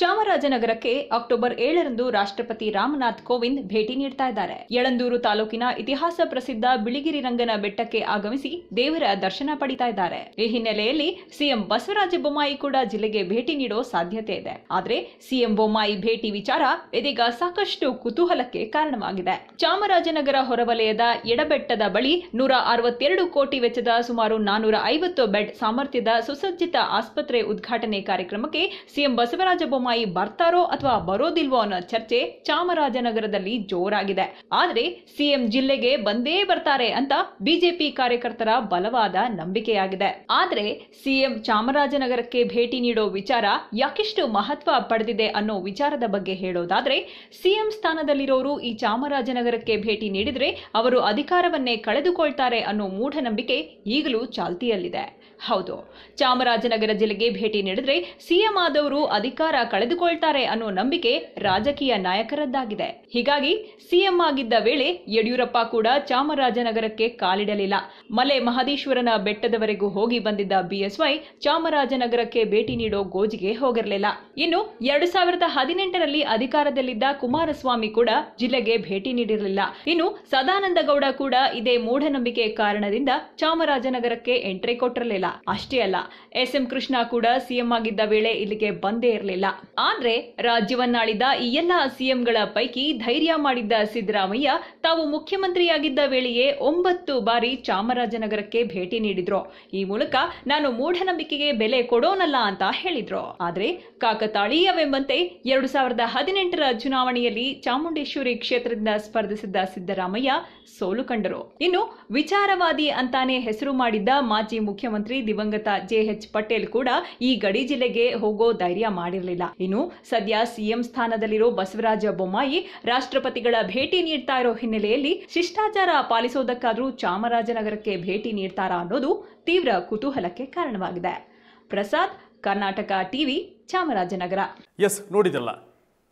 ಚಾಮರಾಜನಗರಕ್ಕೆ October ಏಳರಂದು ರಾಷ್ಟ್ರಪತಿ ರಾಮನಾಥ್ ಕೋವಿಂದ್ ಭೇಟಿ ನೀಡ್ತಾ ಇದ್ದಾರೆ ಯಳಂದೂರು ತಾಲೂಕಿನ ಇತಿಹಾಸ ಪ್ರಸಿದ್ಧ ಬಿಳಿಗಿರಿ ರಂಗನ ಬೆಟ್ಟಕ್ಕೆ ಆಗಮಿಸಿ ದೇವರ ದರ್ಶನ ಪಡಿತಾ ಇದ್ದಾರೆ ಈ ಹಿನ್ನೆಲೆಯಲ್ಲಿ ಸಿಎಂ ಬಸವರಾಜ ಬೊಮ್ಮಾಯಿ ಕೂಡ ಜಿಲ್ಲೆಗೆ ಭೇಟಿ ನೀಡೋ ಸಾಧ್ಯತೆ ಇದೆ ಆದ್ರೆ ಸಿಎಂ ಬೊಮ್ಮಾಯಿ ಭೇಟಿ ವಿಚಾರ ಇದೀಗ ಸಾಕಷ್ಟು ಕುತೂಹಲಕ್ಕೆ ಕಾರಣವಾಗಿದೆ ಚಾಮರಾಜನಗರ ಹೊರವಲಯದ ಎಡಬೆಟ್ಟದ ಬಳಿ ನೂರ ಅರವತ್ತೆರಡು ಕೋಟಿ ವೆಚ್ಚದ ಸುಮಾರು ನಾನೂರ ಐವತ್ತು ಬೆಡ್ ಸಾಮರ್ಥ್ಯದ ಸುಸಜ್ಜಿತ ಆಸ್ಪತ್ರೆ ಉದ್ಘಾಟನೆ ಕಾರ್ಯಕ್ರಮಕ್ಕೆ ಸಿಎಂ ಬಸವರಾಜ ಬೊಮ್ಮಾಯಿ ಬೊಮ್ಮಾಯಿ ಬರ್ತಾರೋ ಅಥವಾ ಬರೋದಿಲ್ವೋ ಅನ್ನೋ ಚರ್ಚೆ ಚಾಮರಾಜನಗರದಲ್ಲಿ ಜೋರಾಗಿದೆ ಆದರೆ ಸಿಎಂ ಜಿಲ್ಲೆಗೆ ಬಂದೇ ಬರ್ತಾರೆ ಅಂತ ಬಿಜೆಪಿ ಕಾರ್ಯಕರ್ತರ ಬಲವಾದ ನಂಬಿಕೆಯಾಗಿದೆ ಆದರೆ ಸಿಎಂ ಚಾಮರಾಜನಗರಕ್ಕೆ ಭೇಟಿ ನೀಡೋ ವಿಚಾರ ಯಾಕಿಷ್ಟು ಮಹತ್ವ ಪಡೆದಿದೆ ಅನ್ನೋ ವಿಚಾರದ ಬಗ್ಗೆ ಹೇಳೋದಾದ್ರೆ ಸಿಎಂ ಸ್ಥಾನದಲ್ಲಿರೋರು ಈ ಚಾಮರಾಜನಗರಕ್ಕೆ ಭೇಟಿ ನೀಡಿದ್ರೆ ಅವರು ಅಧಿಕಾರವನ್ನೇ ಕಳೆದುಕೊಳ್ತಾರೆ ಅನ್ನೋ ಮೂಢನಂಬಿಕೆ ಈಗಲೂ ಚಾಲ್ತಿಯಲ್ಲಿದೆ ಹೌದು ಚಾಮರಾಜನಗರ ಜಿಲ್ಲೆಗೆ ಭೇಟಿ ನೀಡಿದ್ರೆ ಸಿಎಂ ಆದವರು ಅಧಿಕಾರ ಕಳೆದುಕೊಳ್ತಾರೆ ಅನ್ನೋ ನಂಬಿಕೆ ರಾಜಕೀಯ ನಾಯಕರದ್ದಾಗಿದೆ ಹೀಗಾಗಿ ಸಿಎಂ ಆಗಿದ್ದ ವೇಳೆ ಯಡಿಯೂರಪ್ಪ ಕೂಡ ಚಾಮರಾಜನಗರಕ್ಕೆ ಕಾಲಿಡಲಿಲ್ಲ ಮಲೆ ಮಹದೇಶ್ವರನ ಬೆಟ್ಟದವರೆಗೂ ಹೋಗಿ ಬಂದಿದ್ದ ಬಿಎಸ್ವೈ ಚಾಮರಾಜನಗರಕ್ಕೆ ಭೇಟಿ ನೀಡೋ ಗೋಜಿಗೆ ಹೋಗಿರಲಿಲ್ಲ ಇನ್ನು ಎರಡು ಸಾವಿರದ ಹದಿನೆಂಟರಲ್ಲಿ ಅಧಿಕಾರದಲ್ಲಿದ್ದ ಕುಮಾರಸ್ವಾಮಿ ಕೂಡ ಜಿಲ್ಲೆಗೆ ಭೇಟಿ ನೀಡಿರಲಿಲ್ಲ ಇನ್ನು ಸದಾನಂದ ಗೌಡ ಕೂಡ ಇದೇ ಮೂಢನಂಬಿಕೆ ಕಾರಣದಿಂದ ಚಾಮರಾಜನಗರಕ್ಕೆ ಎಂಟ್ರಿ ಕೊಟ್ಟಿರಲಿಲ್ಲ ಅಷ್ಟೇ ಅಲ್ಲ ಎಸ್ ಎಂ ಕೃಷ್ಣ ಕೂಡ ಸಿಎಂ ಆಗಿದ್ದ ವೇಳೆ ಇಲ್ಲಿಗೆ ಬಂದೇ ಇರಲಿಲ್ಲ ಆದ್ರೆ ರಾಜ್ಯವನ್ನಾಳಿದ ಈ ಎಲ್ಲ ಸಿಎಂಗಳ ಪೈಕಿ ಧೈರ್ಯ ಮಾಡಿದ್ದ ಸಿದ್ದರಾಮಯ್ಯ ತಾವು ಮುಖ್ಯಮಂತ್ರಿಯಾಗಿದ್ದ ವೇಳೆಯೇ ಒಂಬತ್ತು ಬಾರಿ ಚಾಮರಾಜನಗರಕ್ಕೆ ಭೇಟಿ ನೀಡಿದ್ರು ಈ ಮೂಲಕ ನಾನು ಮೂಢನಂಬಿಕೆಗೆ ಬೆಲೆ ಕೊಡೋನಲ್ಲ ಅಂತ ಹೇಳಿದ್ರು ಆದ್ರೆ ಕಾಕತಾಳೀಯವೆಂಬಂತೆ ಎರಡು ಸಾವಿರದ ಹದಿನೆಂಟರ ಚುನಾವಣೆಯಲ್ಲಿ ಚಾಮುಂಡೇಶ್ವರಿ ಕ್ಷೇತ್ರದಿಂದ ಸ್ಪರ್ಧಿಸಿದ್ದ ಸಿದ್ದರಾಮಯ್ಯ ಸೋಲು ಕಂಡರು ಇನ್ನು ವಿಚಾರವಾದಿ ಅಂತಾನೆ ಹೆಸರು ಮಾಡಿದ್ದ ಮಾಜಿ ಮುಖ್ಯಮಂತ್ರಿ ದಿವಂಗತ ಜೆಎಚ್ ಪಟೇಲ್ ಕೂಡ ಈ ಗಡಿ ಜಿಲ್ಲೆಗೆ ಹೋಗೋ ಧೈರ್ಯ ಮಾಡಿರಲಿಲ್ಲ ಇನ್ನು ಸದ್ಯ ಸಿಎಂ ಸ್ಥಾನದಲ್ಲಿರೋ ಬಸವರಾಜ ಬೊಮ್ಮಾಯಿ ರಾಷ್ಟ್ರಪತಿಗಳ ಭೇಟಿ ನೀಡ್ತಾ ಇರೋ ಹಿನ್ನೆಲೆಯಲ್ಲಿ ಶಿಷ್ಟಾಚಾರ ಪಾಲಿಸೋದಕ್ಕಾದ್ರೂ ಚಾಮರಾಜನಗರಕ್ಕೆ ಭೇಟಿ ನೀಡ್ತಾರಾ ಅನ್ನೋದು ತೀವ್ರ ಕುತೂಹಲಕ್ಕೆ ಕಾರಣವಾಗಿದೆ ಪ್ರಸಾದ್ ಕರ್ನಾಟಕ ಟಿವಿ ಚಾಮರಾಜನಗರ ಎಸ್ ನೋಡಿದಲ್ಲ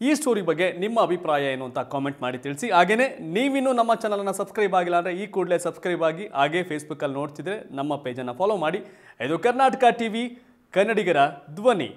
ಈ ಸ್ಟೋರಿ ಬಗ್ಗೆ ನಿಮ್ಮ ಅಭಿಪ್ರಾಯ ಏನು ಅಂತ ಕಾಮೆಂಟ್ ಮಾಡಿ ತಿಳಿಸಿ ಹಾಗೆಯೇ ನೀವಿನ್ನು ನಮ್ಮ ಚಾನಲನ್ನು ಸಬ್ಸ್ಕ್ರೈಬ್ ಆಗಿಲ್ಲ ಅಂದರೆ ಈ ಕೂಡಲೇ ಸಬ್ಸ್ಕ್ರೈಬ್ ಆಗಿ ಹಾಗೇ ಫೇಸ್ಬುಕ್ಕಲ್ಲಿ ನೋಡ್ತಿದ್ರೆ ನಮ್ಮ ಪೇಜನ್ನು ಫಾಲೋ ಮಾಡಿ ಇದು ಕರ್ನಾಟಕ ಟಿವಿ ಕನ್ನಡಿಗರ ಧ್ವನಿ